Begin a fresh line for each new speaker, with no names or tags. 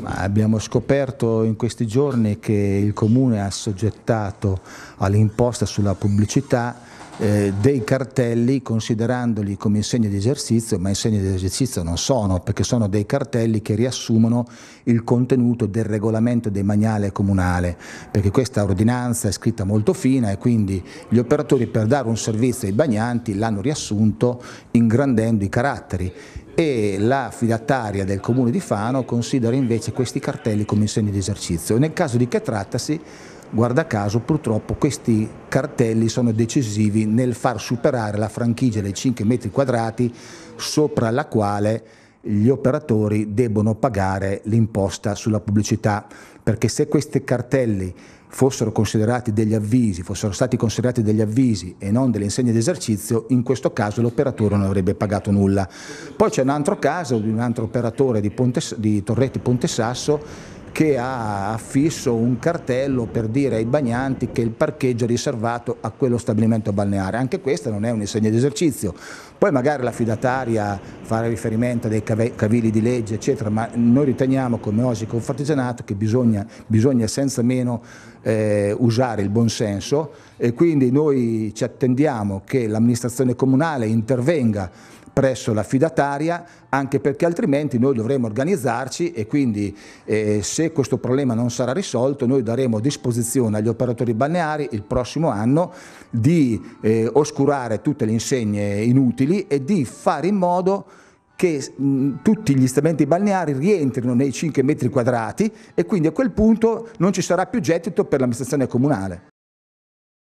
Ma abbiamo scoperto in questi giorni che il Comune ha soggettato all'imposta sulla pubblicità eh, dei cartelli considerandoli come insegne di esercizio, ma insegne di esercizio non sono, perché sono dei cartelli che riassumono il contenuto del regolamento demaniale comunale, perché questa ordinanza è scritta molto fina e quindi gli operatori per dare un servizio ai bagnanti l'hanno riassunto ingrandendo i caratteri e la fidataria del comune di Fano considera invece questi cartelli come segni di esercizio. Nel caso di che trattasi, guarda caso, purtroppo questi cartelli sono decisivi nel far superare la franchigia dei 5 metri quadrati sopra la quale gli operatori debbono pagare l'imposta sulla pubblicità, perché se questi cartelli fossero considerati degli avvisi, fossero stati considerati degli avvisi e non delle insegne d'esercizio, in questo caso l'operatore non avrebbe pagato nulla. Poi c'è un altro caso di un altro operatore di, Ponte, di Torretti Ponte Sasso che ha affisso un cartello per dire ai bagnanti che il parcheggio è riservato a quello stabilimento balneare. Anche questa non è un insegna di poi magari l'affidataria farà riferimento a dei cavilli di legge, eccetera, ma noi riteniamo come Osi Confartigianato che bisogna, bisogna senza meno eh, usare il buonsenso e quindi noi ci attendiamo che l'amministrazione comunale intervenga presso l'affidataria anche perché altrimenti noi dovremo organizzarci e quindi eh, se questo problema non sarà risolto noi daremo disposizione agli operatori balneari il prossimo anno di eh, oscurare tutte le insegne inutili utili e di fare in modo che mh, tutti gli stabilimenti balneari rientrino nei 5 metri quadrati e quindi a quel punto non ci sarà più gettito per l'amministrazione comunale.